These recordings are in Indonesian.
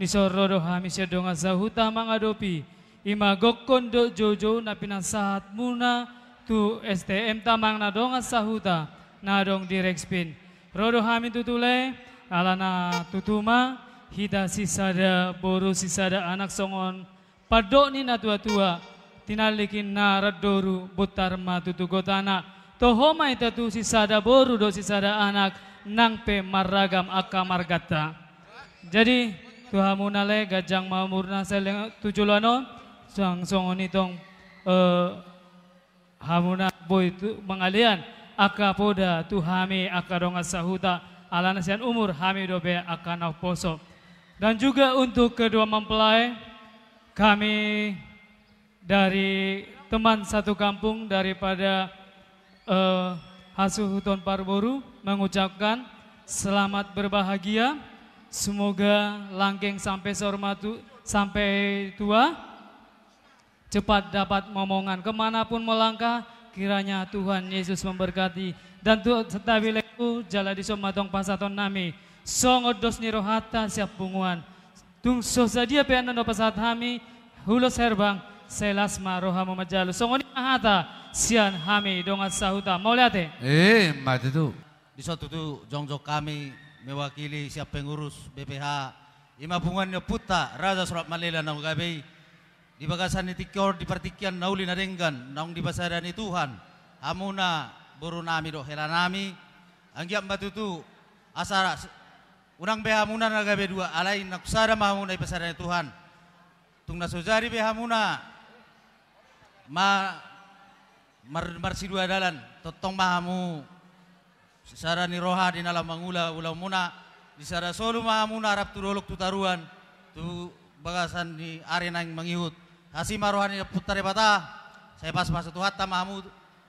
nisorodo hamisya donga zahuta mangadopi ima gokkondo jojo na pinasahat muna tu STM tamang na donga sahuta na dong direkspin rodo hamin tutule alana tutuma hita sisada boru sisada anak songon padok ni na tua-tua tinalikin na radoru butar tutu gotana tohoma tatu sisada boru do sisada anak nang pe maragam akamargata jadi tuhamunale gajang mamurna seleng lano sang tong uh, hamuna boy tu mengalian akapoda tuhami akarongas sahuta alanasian umur hami dobe akan poso dan juga untuk kedua mempelai kami dari teman satu kampung daripada uh, Hasuhuton Parboru mengucapkan selamat berbahagia Semoga langgeng sampai sormatu sampai tua cepat dapat momongan kemanapun melangkah kiranya Tuhan Yesus memberkati dan tu leku jalan di somatong pasaton nami songo dos rohata siap punguan tung sosadia peanan do pasat hami hulus herbang selasma roha mamajalu songoni ahata sian hami dongat sahuta mau lihat ya? eh mati tu di suatu tu jongjok kami mewakili siap pengurus BPH imapungannya puta Raja Surat Malela nau gabi di bagasan tikor di partikian nauli narenggan naung di basadani Tuhan amuna buru nami dok helanami anggiap batutu asara unang behamuna naga dua alai naksara mahamuna di basadani Tuhan tungna sojari Hamuna ma mar marsi dua dalan totong mahamu Sesara ni roha di dalam mangula ulau muna. solo ma muna Arab tu dolok tu taruan. Tu bagasan di arena yang mengihut. Hasima rohani putar bata. E Saya pas pas tu hatta mahamu.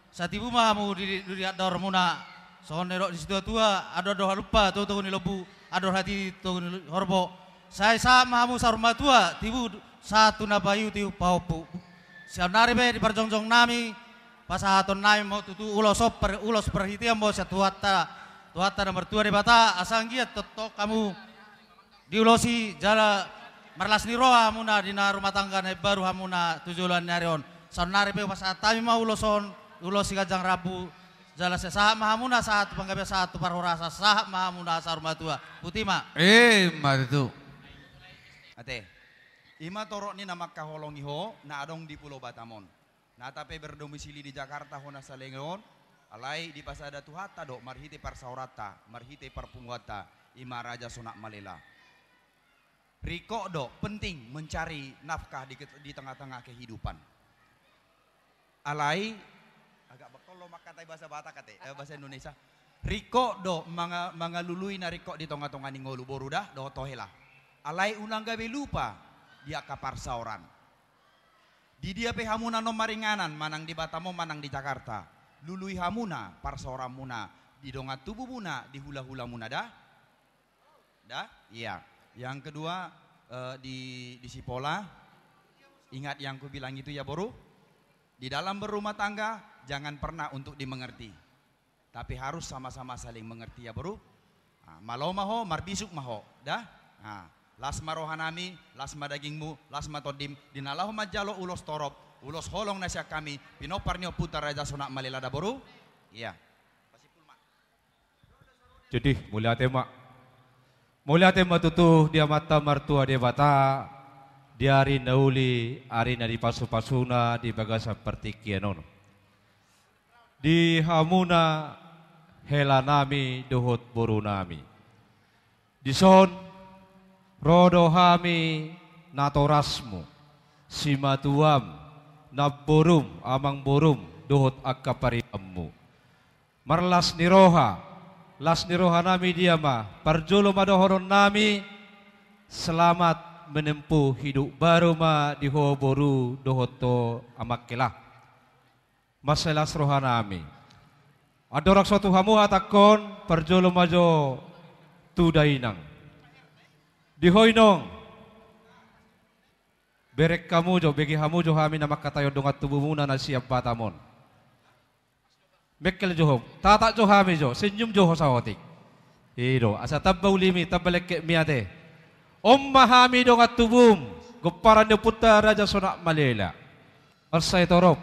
Satibu mahamu di duriat ador muna. Sohon nerok di situ tua. Ador doha lupa tu tu ni lebu. Ador hati tu ni horbo. Saya sama mahamu sarma tua. Tibu satu nabayu tiu paupu. Siap nari be di perjongjong nami pasahaton nai mo tutu ulos per ulos perhitian mo setuata tuata nomor dua di bata asanggiat toto kamu diulosi jala marlas ni roa muna dina rumah tangga nai baru hamuna tujuan nyarion nari pe pasahat tami mau uloson ulosi kajang rabu jala sesah mahamuna saat penggabe saat tu parhorasa sah mahamuna asar rumah tua putima eh itu ate ima torok ni nama kaholongiho na adong di pulau batamon Nah tapi berdomisili di Jakarta hona salengon alai di pasada tuhata do marhite parsaurata marhite parpungwata ima raja sunak malela Riko do penting mencari nafkah di, di tengah-tengah kehidupan. Alai agak betul lo makatai bahasa Batak kate, eh, bahasa Indonesia. Riko do manga, mangalului nariko di tengah-tengah ningolu borudah do tohela. Alai unang gabe lupa dia kapar sauran. Di dia pe hamuna no maringanan, manang di Batamo, manang di Jakarta. Lului hamuna, parsora muna, di dongat tubuh muna, di hula-hula muna dah. Dah? Iya. Yang kedua uh, di di Sipola, ingat yang ku bilang itu ya Boru. Di dalam berumah tangga jangan pernah untuk dimengerti. Tapi harus sama-sama saling mengerti ya Boru. Nah, malau maho, marbisuk maho, dah? Nah, lasma rohanami, lasma dagingmu, lasma todim, dinalahu majalo ulos torop, ulos holong nasya kami, Pinoparnio putar raja sonak malila daboru. Iya. Jadi mulia tema. Mulia tema tutuh dia mata mertua dia bata, dia nauli, hari nadi pasu pasuna di bagasa pertikianono. Di hamuna helanami dohot borunami. Di son Rodohami natorasmu simatuam naborum amang borum dohot akkapariammu. Marlas niroha las niroha nami diama parjolo madohoron nami selamat menempuh hidup baru ma dihoboru dohoto amakilah. Masalah kami Adorak suatu hamu atakon perjolo majo tudainang nong, Berek kamu jo, begi hamu jo hami nama kata yo dongat tubuhmu nana na siap batamon. Mekel jo tata jo hami jo, senyum jo hosawati Ido, asa tabau limi, tabalek ke miate. Omma mahami dongat tubum, guparan yo putta raja sonak malela. arsai torop,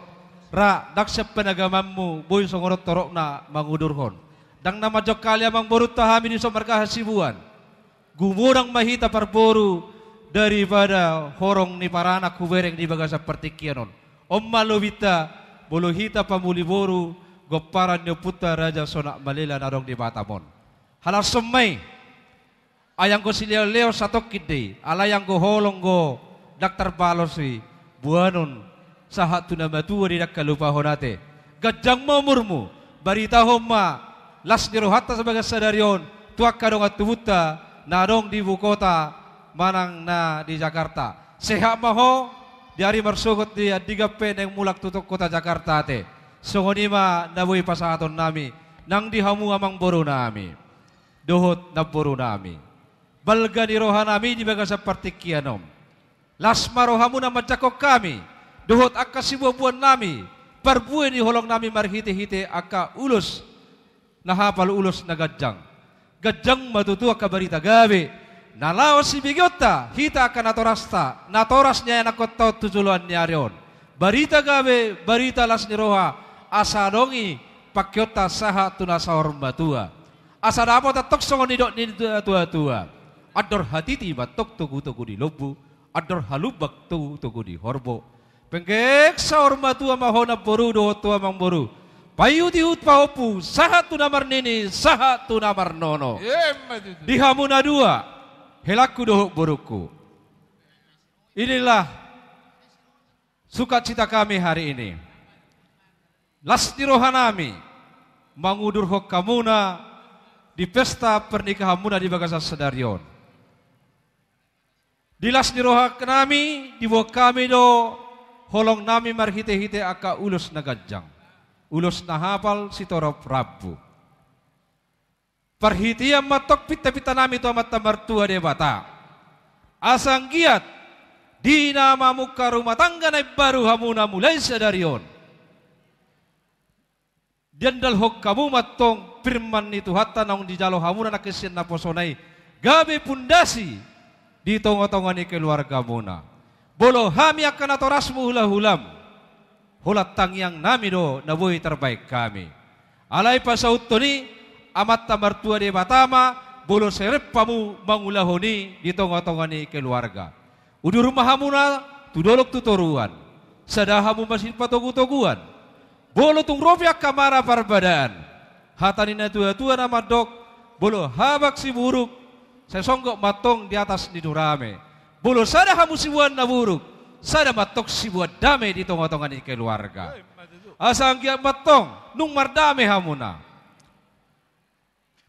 ra daksep penagamamu, boy songorot torop na mangudurhon. Dang nama jokalya mang borut tahami di somarkah sibuan gumurang mahita parboru daripada horong ni paranak kubereng di bagasa pertikianon. Omma lovita bolohita pamuli boru goparan nyoputa raja sonak malila narong di batamon. Halar semai ayang ko silio leo satok kide alayang ko holong go daktar balosi buanun sahat tunama tua di lupa honate. Gajang murmu barita homma las niruhata sebagai sadarion tuak kadong atubuta nadong di ibu kota, manang na di Jakarta. Sehat maho dari dia tiga pen yang mulak tutup kota Jakarta te. Songonima nabui pasahaton nami, nang dihamu amang boru nami. Dohot na boru nami. Balga di rohanami di bagasa seperti kianom. Lasma rohamu nama cakok kami. Dohot akka buan nami. perbuen di holong nami marhite-hite akka ulus. Nahapal ulus nagajang gajang matutua kabarita gabe. nalawas si bigota hita akan natorasta, natorasnya yang tahu tujuan nyarion. Barita gabe, barita las niroha, dongi pakyota saha tunasaor asa dapat tetok songon nidok ni tua tua. Ador hati tiba tok tugu tugu di lobu, ador halubak tugu tugu di horbo. Penggek saur tua mahona boru do tua mang boru. Payudi utpaopu sahatu namar nini sahatu namar nono. hamuna dua helaku dohuk buruku. Inilah sukacita kami hari ini. Lasti rohanami mangudur kamuna di pesta pernikahan muna di Bagasa Sedarion. di roha kami, di kami do holong nami marhite hite aka ulus nagajang ulos nahapal sitorop rabu. perhitiya matok pita pita nami tua mata mertua debata. Asang giat di nama muka rumah tangga naik baru hamuna mulai sadarion. Dendal hok kamu matong firman itu hatta nang di jalo hamuna nakesin naposonai. Gabe pundasi di tongo-tongo ni keluarga muna. Bolo hami akan rasmu hula-hulam hulat yang nami do nabuhi terbaik kami. Alai pasaut toni amat tamar tua di batama bulu serep pamu mangulahoni di tongo keluarga. Udur mahamuna tudolok tutoruan. Sadahamu masih patogu-toguan. Bolo tung rofiak kamara parbadaan. Hatanina tua-tua nama dok. Bolo habak si buruk. Sesonggok matong di atas nidurame. Bolo sadahamu siwan na buruk matok si buat damai di tongotongan di keluarga. Asang kia matong, nung mardame hamuna.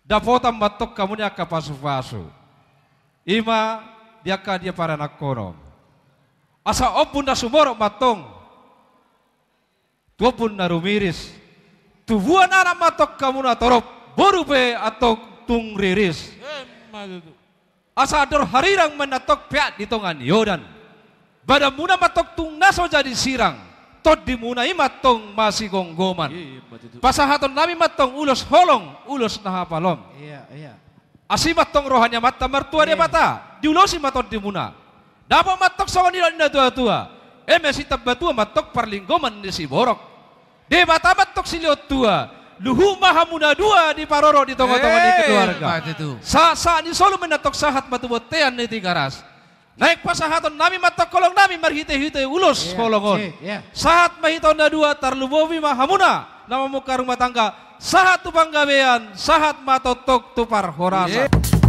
Dapotan matok kamu ni akka pasu Ima diaka dia para nakono. Asa opun na sumorok matong. Tuopun na rumiris. Tubuan anak matok kamu na torop. Borupe atau tung riris. Asa ador harirang menatok piat di tongan yodan pada muna tung naso jadi sirang. Tod di muna imatong gonggoman. Iya, iya, Pasahaton nami matong ulos holong, ulos nahapalom. Iya, iya. rohanya mata mertua dia iya. mata. Diulosi matot di muna. Dapat matok sawan nila na tua-tua. emesi si tabatua matok parlinggoman di si borok. Di mata matok siliot tua. Luhu maha muna dua di paroro di tonggo tonggo di keluarga. Sa-sa ni solo menatok sahat botean ni ras. Naik pasahaton nami mata kolong nami marhite hite ulos yeah, kolongon. Yeah. Sahat mahitonda dua tarlubovi mahamuna. Nama muka rumah tangga. Sahat tupang gawean, sahat matotok tupar horasa. Yeah.